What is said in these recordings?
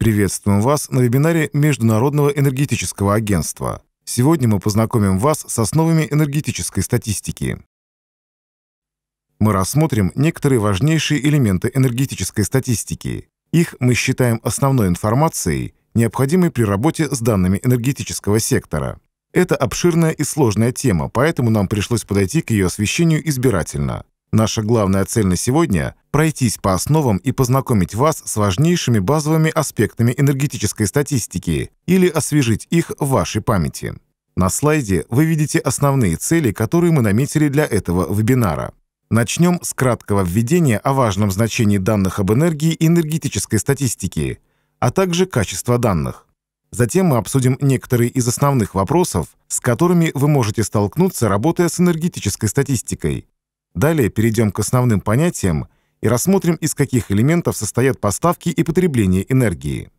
Приветствуем вас на вебинаре Международного энергетического агентства. Сегодня мы познакомим вас с основами энергетической статистики. Мы рассмотрим некоторые важнейшие элементы энергетической статистики. Их мы считаем основной информацией, необходимой при работе с данными энергетического сектора. Это обширная и сложная тема, поэтому нам пришлось подойти к ее освещению избирательно. Наша главная цель на сегодня – пройтись по основам и познакомить вас с важнейшими базовыми аспектами энергетической статистики или освежить их в вашей памяти. На слайде вы видите основные цели, которые мы наметили для этого вебинара. Начнем с краткого введения о важном значении данных об энергии и энергетической статистике, а также качества данных. Затем мы обсудим некоторые из основных вопросов, с которыми вы можете столкнуться, работая с энергетической статистикой, Далее перейдем к основным понятиям и рассмотрим, из каких элементов состоят поставки и потребление энергии.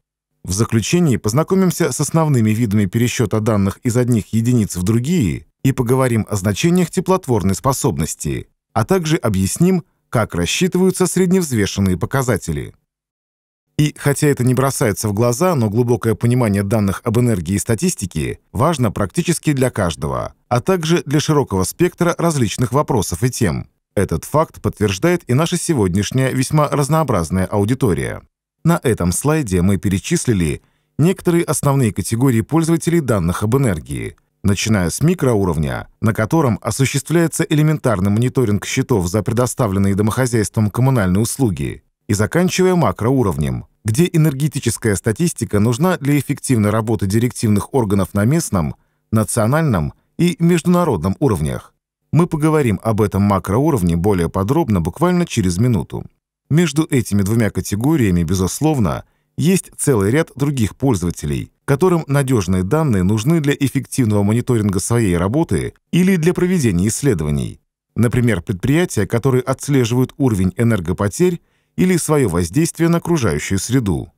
В заключении познакомимся с основными видами пересчета данных из одних единиц в другие и поговорим о значениях теплотворной способности, а также объясним, как рассчитываются средневзвешенные показатели. И хотя это не бросается в глаза, но глубокое понимание данных об энергии и статистике важно практически для каждого, а также для широкого спектра различных вопросов и тем. Этот факт подтверждает и наша сегодняшняя весьма разнообразная аудитория. На этом слайде мы перечислили некоторые основные категории пользователей данных об энергии, начиная с микроуровня, на котором осуществляется элементарный мониторинг счетов за предоставленные домохозяйством коммунальные услуги, и заканчивая макроуровнем, где энергетическая статистика нужна для эффективной работы директивных органов на местном, национальном и международном уровнях. Мы поговорим об этом макроуровне более подробно буквально через минуту. Между этими двумя категориями, безусловно, есть целый ряд других пользователей, которым надежные данные нужны для эффективного мониторинга своей работы или для проведения исследований. Например, предприятия, которые отслеживают уровень энергопотерь или свое воздействие на окружающую среду.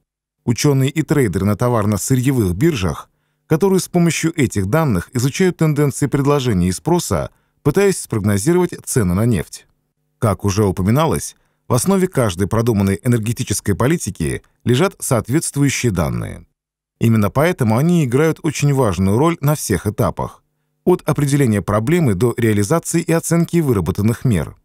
Ученые и трейдеры на товарно-сырьевых биржах, которые с помощью этих данных изучают тенденции предложения и спроса, пытаясь спрогнозировать цены на нефть. Как уже упоминалось, в основе каждой продуманной энергетической политики лежат соответствующие данные. Именно поэтому они играют очень важную роль на всех этапах, от определения проблемы до реализации и оценки выработанных мер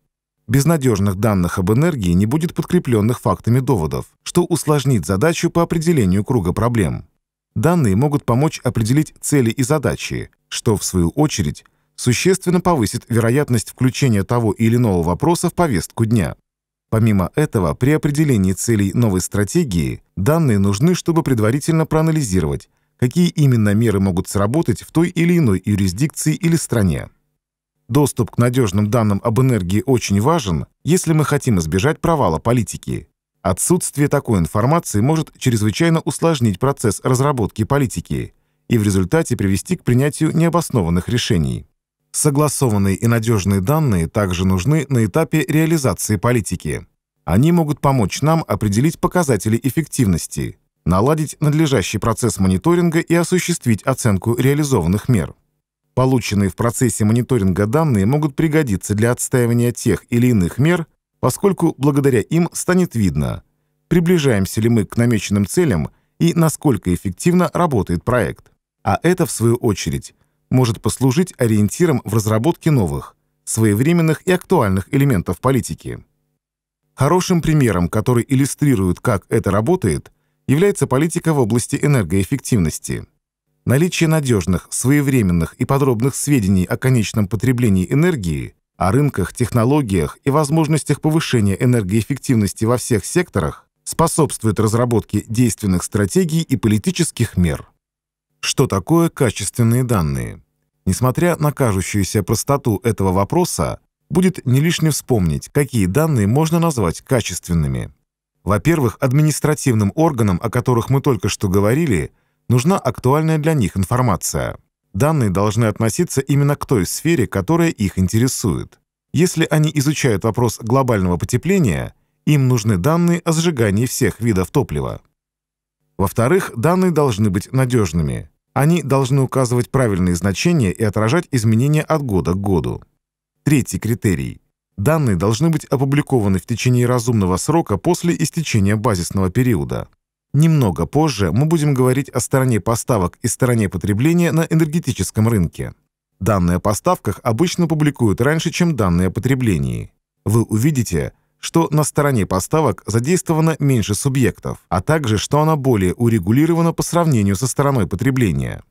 безнадежных данных об энергии не будет подкрепленных фактами доводов, что усложнит задачу по определению круга проблем. Данные могут помочь определить цели и задачи, что, в свою очередь, существенно повысит вероятность включения того или иного вопроса в повестку дня. Помимо этого, при определении целей новой стратегии данные нужны, чтобы предварительно проанализировать, какие именно меры могут сработать в той или иной юрисдикции или стране. Доступ к надежным данным об энергии очень важен, если мы хотим избежать провала политики. Отсутствие такой информации может чрезвычайно усложнить процесс разработки политики и в результате привести к принятию необоснованных решений. Согласованные и надежные данные также нужны на этапе реализации политики. Они могут помочь нам определить показатели эффективности, наладить надлежащий процесс мониторинга и осуществить оценку реализованных мер. Полученные в процессе мониторинга данные могут пригодиться для отстаивания тех или иных мер, поскольку благодаря им станет видно, приближаемся ли мы к намеченным целям и насколько эффективно работает проект. А это, в свою очередь, может послужить ориентиром в разработке новых, своевременных и актуальных элементов политики. Хорошим примером, который иллюстрирует, как это работает, является политика в области энергоэффективности – Наличие надежных, своевременных и подробных сведений о конечном потреблении энергии, о рынках, технологиях и возможностях повышения энергоэффективности во всех секторах способствует разработке действенных стратегий и политических мер. Что такое качественные данные? Несмотря на кажущуюся простоту этого вопроса, будет не лишне вспомнить, какие данные можно назвать качественными. Во-первых, административным органам, о которых мы только что говорили, нужна актуальная для них информация. Данные должны относиться именно к той сфере, которая их интересует. Если они изучают вопрос глобального потепления, им нужны данные о сжигании всех видов топлива. Во-вторых, данные должны быть надежными. Они должны указывать правильные значения и отражать изменения от года к году. Третий критерий. Данные должны быть опубликованы в течение разумного срока после истечения базисного периода. Немного позже мы будем говорить о стороне поставок и стороне потребления на энергетическом рынке. Данные о поставках обычно публикуют раньше, чем данные о потреблении. Вы увидите, что на стороне поставок задействовано меньше субъектов, а также что она более урегулирована по сравнению со стороной потребления.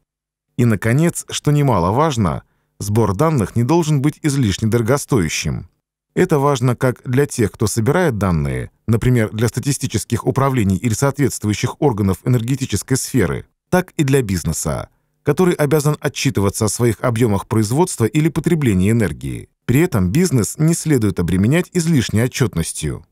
И, наконец, что немаловажно, сбор данных не должен быть излишне дорогостоящим. Это важно как для тех, кто собирает данные – например, для статистических управлений или соответствующих органов энергетической сферы, так и для бизнеса, который обязан отчитываться о своих объемах производства или потребления энергии. При этом бизнес не следует обременять излишней отчетностью.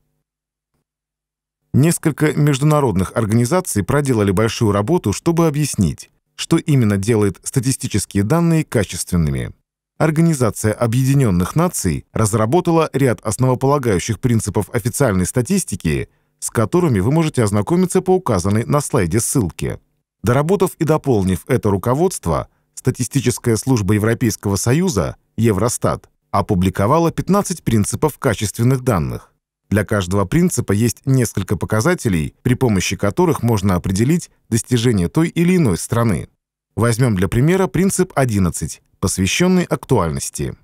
Несколько международных организаций проделали большую работу, чтобы объяснить, что именно делает статистические данные качественными. Организация Объединенных Наций разработала ряд основополагающих принципов официальной статистики, с которыми вы можете ознакомиться по указанной на слайде ссылке. Доработав и дополнив это руководство, статистическая служба Европейского Союза, Евростат, опубликовала 15 принципов качественных данных. Для каждого принципа есть несколько показателей, при помощи которых можно определить достижение той или иной страны. Возьмем для примера принцип 11 посвященный актуальности.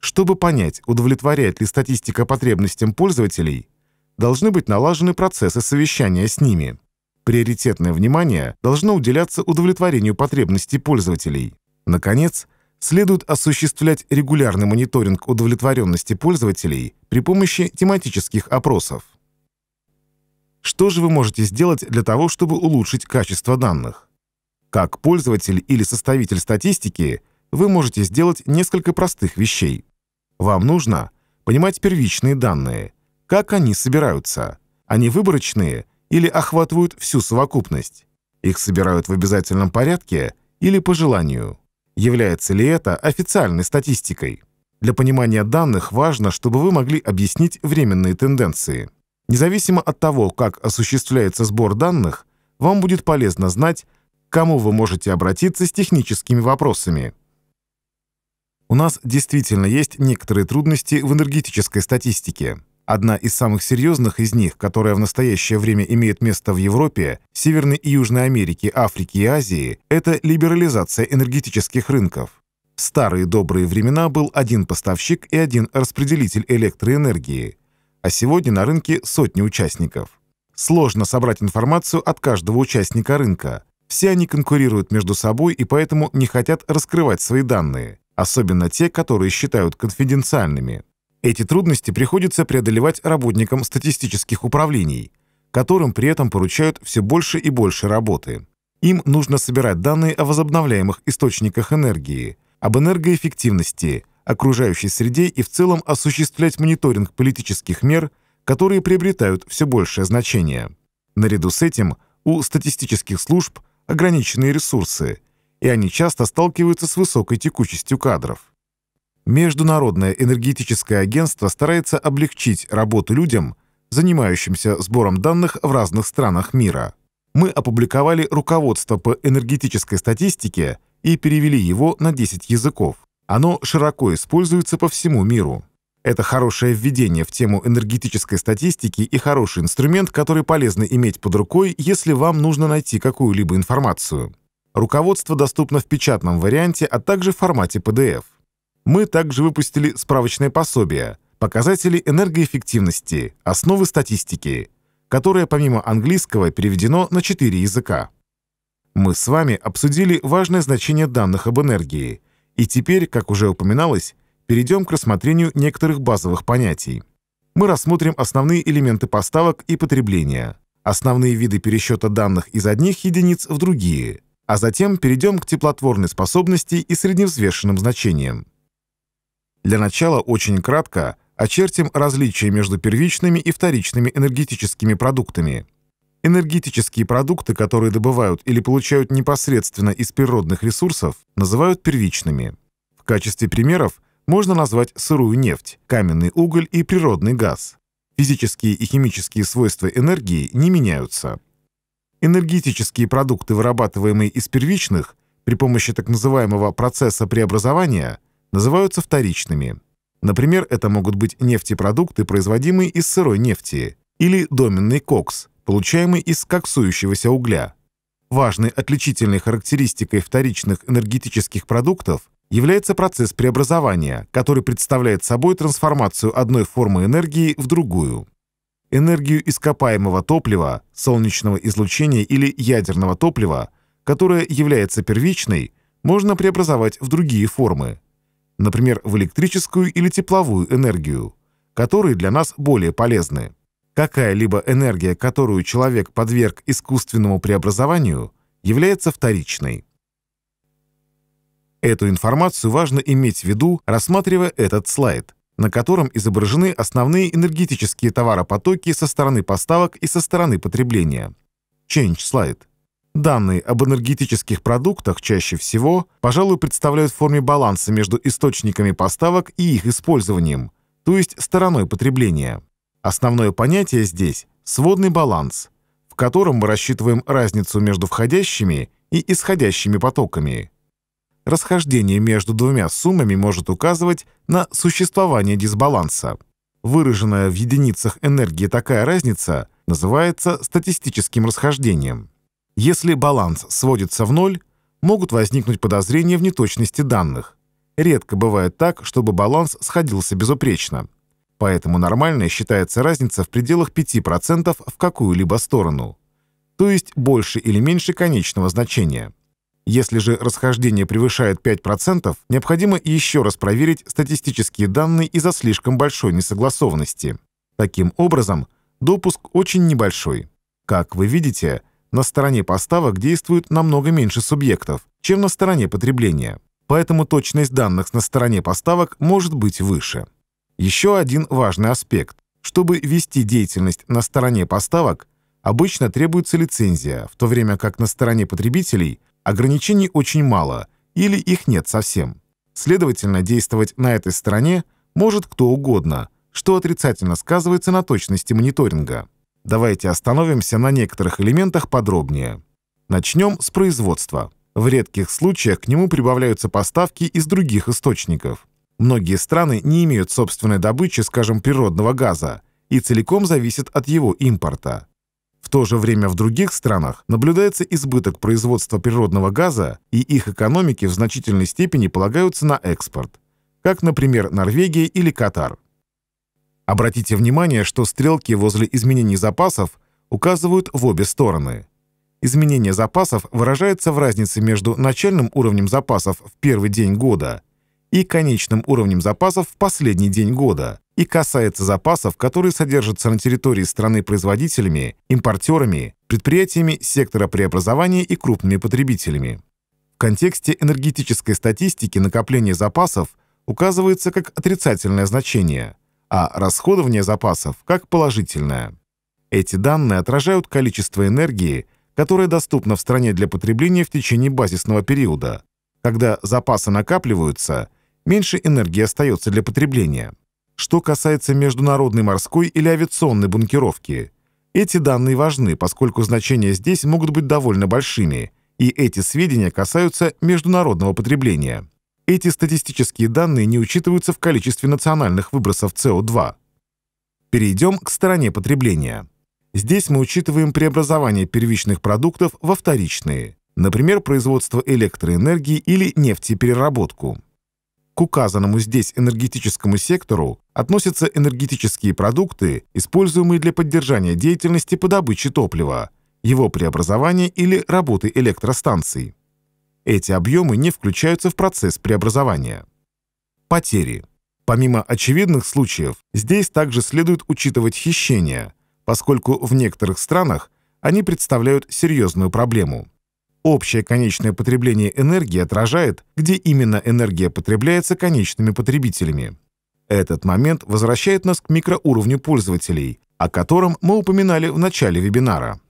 Чтобы понять, удовлетворяет ли статистика потребностям пользователей, должны быть налажены процессы совещания с ними. Приоритетное внимание должно уделяться удовлетворению потребностей пользователей. Наконец, следует осуществлять регулярный мониторинг удовлетворенности пользователей при помощи тематических опросов. Что же вы можете сделать для того, чтобы улучшить качество данных? Как пользователь или составитель статистики – вы можете сделать несколько простых вещей. Вам нужно понимать первичные данные, как они собираются. Они выборочные или охватывают всю совокупность. Их собирают в обязательном порядке или по желанию. Является ли это официальной статистикой? Для понимания данных важно, чтобы вы могли объяснить временные тенденции. Независимо от того, как осуществляется сбор данных, вам будет полезно знать, к кому вы можете обратиться с техническими вопросами. У нас действительно есть некоторые трудности в энергетической статистике. Одна из самых серьезных из них, которая в настоящее время имеет место в Европе, Северной и Южной Америке, Африке и Азии, это либерализация энергетических рынков. В старые добрые времена был один поставщик и один распределитель электроэнергии, а сегодня на рынке сотни участников. Сложно собрать информацию от каждого участника рынка. Все они конкурируют между собой и поэтому не хотят раскрывать свои данные – особенно те, которые считают конфиденциальными. Эти трудности приходится преодолевать работникам статистических управлений, которым при этом поручают все больше и больше работы. Им нужно собирать данные о возобновляемых источниках энергии, об энергоэффективности, окружающей среде и в целом осуществлять мониторинг политических мер, которые приобретают все большее значение. Наряду с этим у статистических служб ограниченные ресурсы – и они часто сталкиваются с высокой текучестью кадров. Международное энергетическое агентство старается облегчить работу людям, занимающимся сбором данных в разных странах мира. Мы опубликовали руководство по энергетической статистике и перевели его на 10 языков. Оно широко используется по всему миру. Это хорошее введение в тему энергетической статистики и хороший инструмент, который полезно иметь под рукой, если вам нужно найти какую-либо информацию. Руководство доступно в печатном варианте, а также в формате PDF. Мы также выпустили справочное пособие «Показатели энергоэффективности. Основы статистики», которое помимо английского переведено на четыре языка. Мы с вами обсудили важное значение данных об энергии, и теперь, как уже упоминалось, перейдем к рассмотрению некоторых базовых понятий. Мы рассмотрим основные элементы поставок и потребления, основные виды пересчета данных из одних единиц в другие – а затем перейдем к теплотворной способности и средневзвешенным значениям. Для начала очень кратко очертим различия между первичными и вторичными энергетическими продуктами. Энергетические продукты, которые добывают или получают непосредственно из природных ресурсов, называют первичными. В качестве примеров можно назвать сырую нефть, каменный уголь и природный газ. Физические и химические свойства энергии не меняются энергетические продукты, вырабатываемые из первичных, при помощи так называемого процесса преобразования, называются вторичными. Например, это могут быть нефтепродукты, производимые из сырой нефти, или доменный кокс, получаемый из коксующегося угля. Важной отличительной характеристикой вторичных энергетических продуктов является процесс преобразования, который представляет собой трансформацию одной формы энергии в другую энергию ископаемого топлива, солнечного излучения или ядерного топлива, которое является первичной, можно преобразовать в другие формы. Например, в электрическую или тепловую энергию, которые для нас более полезны. Какая-либо энергия, которую человек подверг искусственному преобразованию, является вторичной. Эту информацию важно иметь в виду, рассматривая этот слайд на котором изображены основные энергетические товаропотоки со стороны поставок и со стороны потребления. Change slide. Данные об энергетических продуктах чаще всего, пожалуй, представляют в форме баланса между источниками поставок и их использованием, то есть стороной потребления. Основное понятие здесь – сводный баланс, в котором мы рассчитываем разницу между входящими и исходящими потоками. Расхождение между двумя суммами может указывать на существование дисбаланса. Выраженная в единицах энергии такая разница называется статистическим расхождением. Если баланс сводится в ноль, могут возникнуть подозрения в неточности данных. Редко бывает так, чтобы баланс сходился безупречно. Поэтому нормальной считается разница в пределах 5% в какую-либо сторону. То есть больше или меньше конечного значения. Если же расхождение превышает 5%, необходимо еще раз проверить статистические данные из-за слишком большой несогласованности. Таким образом, допуск очень небольшой. Как вы видите, на стороне поставок действует намного меньше субъектов, чем на стороне потребления. Поэтому точность данных на стороне поставок может быть выше. Еще один важный аспект. Чтобы вести деятельность на стороне поставок, обычно требуется лицензия, в то время как на стороне потребителей – Ограничений очень мало или их нет совсем. Следовательно, действовать на этой стороне может кто угодно, что отрицательно сказывается на точности мониторинга. Давайте остановимся на некоторых элементах подробнее. Начнем с производства. В редких случаях к нему прибавляются поставки из других источников. Многие страны не имеют собственной добычи, скажем, природного газа, и целиком зависят от его импорта то же время в других странах наблюдается избыток производства природного газа, и их экономики в значительной степени полагаются на экспорт, как, например, Норвегия или Катар. Обратите внимание, что стрелки возле изменений запасов указывают в обе стороны. Изменение запасов выражается в разнице между начальным уровнем запасов в первый день года – и конечным уровнем запасов в последний день года и касается запасов, которые содержатся на территории страны производителями, импортерами, предприятиями сектора преобразования и крупными потребителями. В контексте энергетической статистики накопление запасов указывается как отрицательное значение, а расходование запасов – как положительное. Эти данные отражают количество энергии, которое доступно в стране для потребления в течение базисного периода. Когда запасы накапливаются – меньше энергии остается для потребления. Что касается международной морской или авиационной бункеровки, эти данные важны, поскольку значения здесь могут быть довольно большими, и эти сведения касаются международного потребления. Эти статистические данные не учитываются в количестве национальных выбросов co 2 Перейдем к стороне потребления. Здесь мы учитываем преобразование первичных продуктов во вторичные, например, производство электроэнергии или нефтепереработку. К указанному здесь энергетическому сектору относятся энергетические продукты, используемые для поддержания деятельности по добыче топлива, его преобразования или работы электростанций. Эти объемы не включаются в процесс преобразования. Потери. Помимо очевидных случаев, здесь также следует учитывать хищения, поскольку в некоторых странах они представляют серьезную проблему. Общее конечное потребление энергии отражает, где именно энергия потребляется конечными потребителями. Этот момент возвращает нас к микроуровню пользователей, о котором мы упоминали в начале вебинара.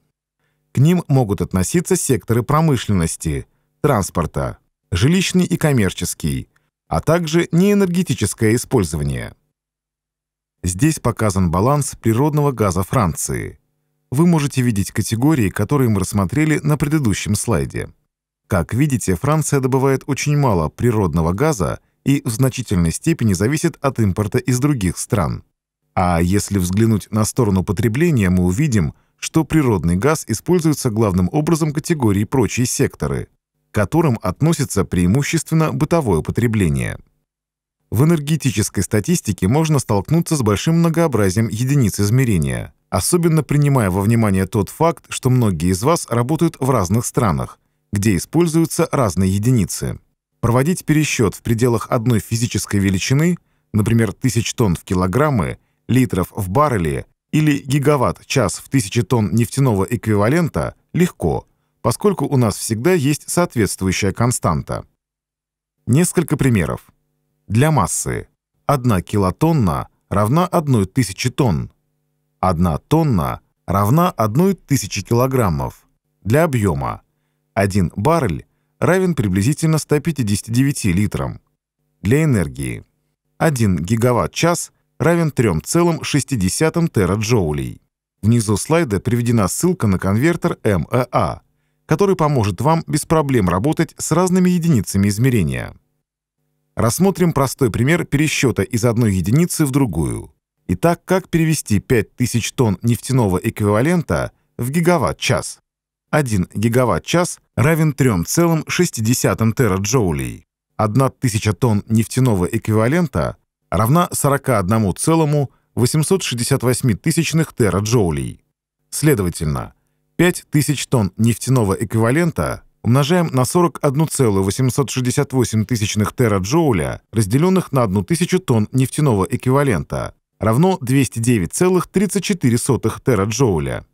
К ним могут относиться секторы промышленности, транспорта, жилищный и коммерческий, а также неэнергетическое использование. Здесь показан баланс природного газа Франции – вы можете видеть категории, которые мы рассмотрели на предыдущем слайде. Как видите, Франция добывает очень мало природного газа и в значительной степени зависит от импорта из других стран. А если взглянуть на сторону потребления, мы увидим, что природный газ используется главным образом категории прочие секторы, к которым относится преимущественно бытовое потребление. В энергетической статистике можно столкнуться с большим многообразием единиц измерения – особенно принимая во внимание тот факт, что многие из вас работают в разных странах, где используются разные единицы. Проводить пересчет в пределах одной физической величины, например, тысяч тонн в килограммы, литров в барреле или гигаватт-час в тысячи тонн нефтяного эквивалента легко, поскольку у нас всегда есть соответствующая константа. Несколько примеров. Для массы 1 килотонна равна 1000 тонн, 1 тонна равна 1 тысяче килограммов для объема. 1 баррель равен приблизительно 159 литрам. Для энергии 1 гигаватт-час равен 3,6 тераджоулей. Внизу слайда приведена ссылка на конвертер МЭА, который поможет вам без проблем работать с разными единицами измерения. Рассмотрим простой пример пересчета из одной единицы в другую. Итак, как перевести 5000 тонн нефтяного эквивалента в гигаватт-час? 1 гигаватт-час равен 3,6 тераджоулей. тысяча тонн нефтяного эквивалента равна 41,868 тераджоулей. Следовательно, 5000 тонн нефтяного эквивалента умножаем на 41,868 тераджоуля, разделенных на 1000 тонн нефтяного эквивалента, равно 209,34 тераджоуля.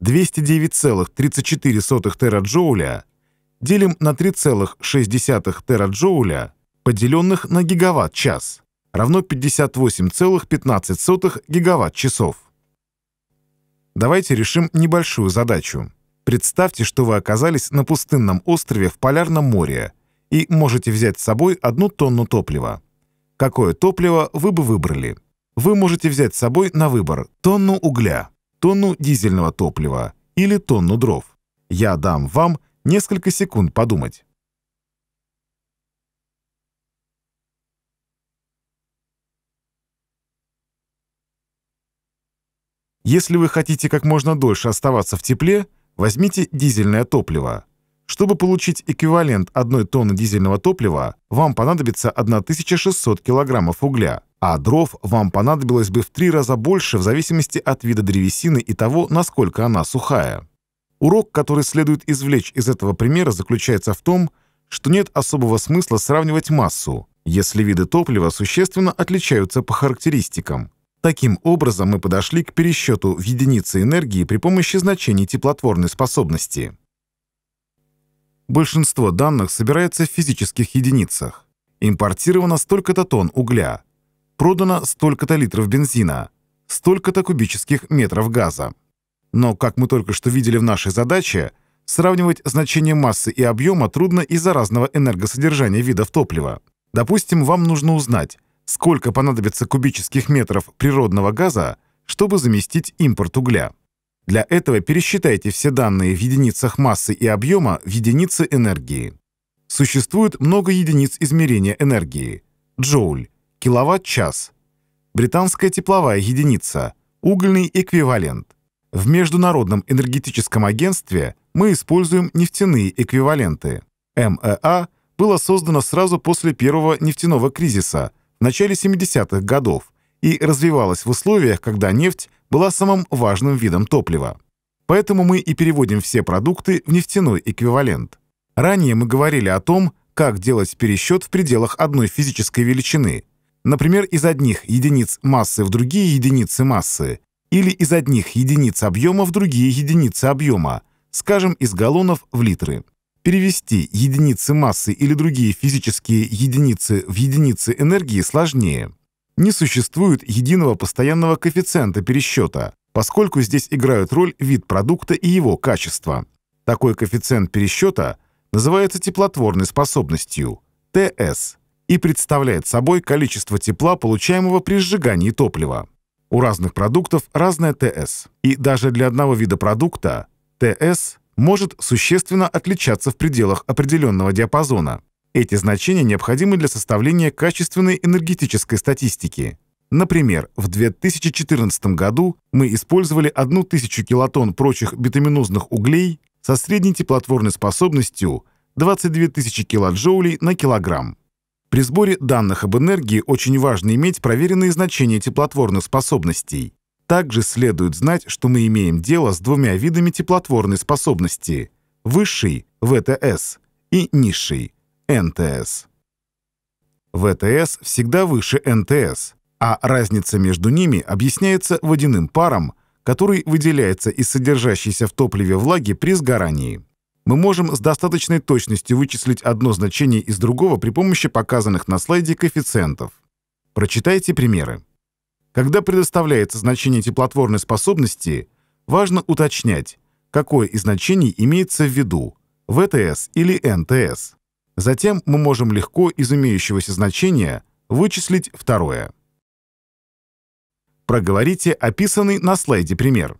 209,34 тераджоуля делим на 3,6 тераджоуля, поделенных на гигаватт-час, равно 58,15 гигаватт-часов. Давайте решим небольшую задачу. Представьте, что вы оказались на пустынном острове в Полярном море и можете взять с собой одну тонну топлива. Какое топливо вы бы выбрали? вы можете взять с собой на выбор тонну угля, тонну дизельного топлива или тонну дров. Я дам вам несколько секунд подумать. Если вы хотите как можно дольше оставаться в тепле, возьмите дизельное топливо. Чтобы получить эквивалент одной тонны дизельного топлива, вам понадобится 1600 килограммов угля – а дров вам понадобилось бы в три раза больше в зависимости от вида древесины и того, насколько она сухая. Урок, который следует извлечь из этого примера, заключается в том, что нет особого смысла сравнивать массу, если виды топлива существенно отличаются по характеристикам. Таким образом, мы подошли к пересчету в единицы энергии при помощи значений теплотворной способности. Большинство данных собирается в физических единицах. Импортировано столько-то тонн угля – Продано столько-то литров бензина, столько-то кубических метров газа. Но, как мы только что видели в нашей задаче, сравнивать значение массы и объема трудно из-за разного энергосодержания видов топлива. Допустим, вам нужно узнать, сколько понадобится кубических метров природного газа, чтобы заместить импорт угля. Для этого пересчитайте все данные в единицах массы и объема в единицы энергии. Существует много единиц измерения энергии – джоуль, киловатт-час. Британская тепловая единица – угольный эквивалент. В Международном энергетическом агентстве мы используем нефтяные эквиваленты. МЭА было создано сразу после первого нефтяного кризиса в начале 70-х годов и развивалось в условиях, когда нефть была самым важным видом топлива. Поэтому мы и переводим все продукты в нефтяной эквивалент. Ранее мы говорили о том, как делать пересчет в пределах одной физической величины, Например, из одних единиц массы в другие единицы массы, или из одних единиц объема в другие единицы объема, скажем, из галлонов в литры. Перевести единицы массы или другие физические единицы в единицы энергии сложнее. Не существует единого постоянного коэффициента пересчета, поскольку здесь играют роль вид продукта и его качество. Такой коэффициент пересчета называется теплотворной способностью – ТС – и представляет собой количество тепла, получаемого при сжигании топлива. У разных продуктов разная ТС, и даже для одного вида продукта ТС может существенно отличаться в пределах определенного диапазона. Эти значения необходимы для составления качественной энергетической статистики. Например, в 2014 году мы использовали 1000 килотонн прочих битуминозных углей со средней теплотворной способностью 22 тысячи килоджоулей на килограмм. При сборе данных об энергии очень важно иметь проверенные значения теплотворных способностей. Также следует знать, что мы имеем дело с двумя видами теплотворной способности – высшей – ВТС и низшей – НТС. ВТС всегда выше НТС, а разница между ними объясняется водяным паром, который выделяется из содержащейся в топливе влаги при сгорании мы можем с достаточной точностью вычислить одно значение из другого при помощи показанных на слайде коэффициентов. Прочитайте примеры. Когда предоставляется значение теплотворной способности, важно уточнять, какое из значений имеется в виду – ВТС или НТС. Затем мы можем легко из имеющегося значения вычислить второе. Проговорите описанный на слайде пример.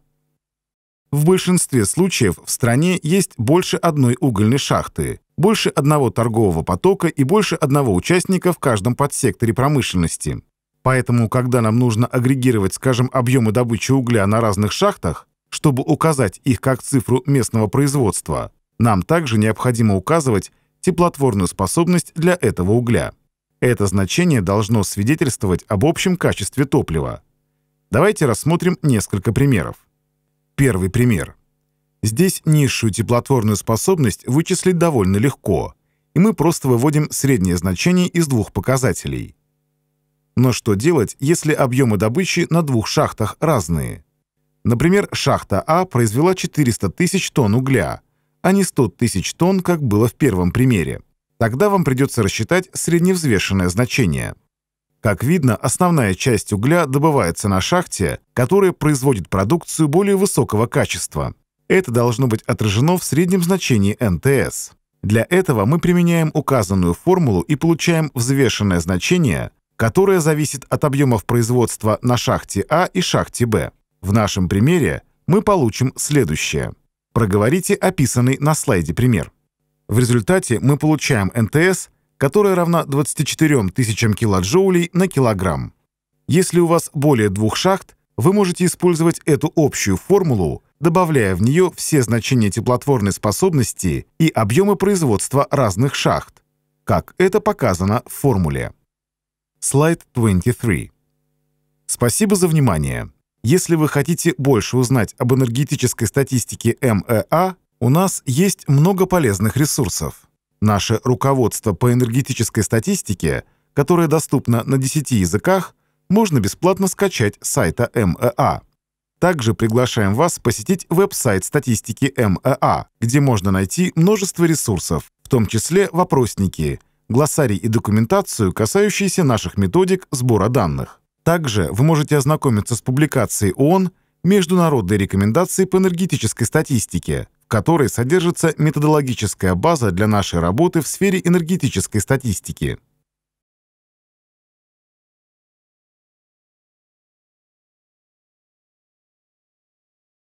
В большинстве случаев в стране есть больше одной угольной шахты, больше одного торгового потока и больше одного участника в каждом подсекторе промышленности. Поэтому, когда нам нужно агрегировать, скажем, объемы добычи угля на разных шахтах, чтобы указать их как цифру местного производства, нам также необходимо указывать теплотворную способность для этого угля. Это значение должно свидетельствовать об общем качестве топлива. Давайте рассмотрим несколько примеров. Первый пример. Здесь низшую теплотворную способность вычислить довольно легко, и мы просто выводим среднее значение из двух показателей. Но что делать, если объемы добычи на двух шахтах разные? Например, шахта А произвела 400 тысяч тонн угля, а не 100 тысяч тонн, как было в первом примере. Тогда вам придется рассчитать средневзвешенное значение. Как видно, основная часть угля добывается на шахте, которая производит продукцию более высокого качества. Это должно быть отражено в среднем значении НТС. Для этого мы применяем указанную формулу и получаем взвешенное значение, которое зависит от объемов производства на шахте А и шахте Б. В нашем примере мы получим следующее. Проговорите описанный на слайде пример. В результате мы получаем НТС – которая равна 24 тысячам килоджоулей на килограмм. Если у вас более двух шахт, вы можете использовать эту общую формулу, добавляя в нее все значения теплотворной способности и объемы производства разных шахт, как это показано в формуле. Слайд 23. Спасибо за внимание. Если вы хотите больше узнать об энергетической статистике МЭА, у нас есть много полезных ресурсов. Наше руководство по энергетической статистике, которое доступно на 10 языках, можно бесплатно скачать с сайта МЭА. Также приглашаем вас посетить веб-сайт статистики МЭА, где можно найти множество ресурсов, в том числе вопросники, глоссарий и документацию, касающиеся наших методик сбора данных. Также вы можете ознакомиться с публикацией ООН «Международные рекомендации по энергетической статистике», которой содержится методологическая база для нашей работы в сфере энергетической статистики.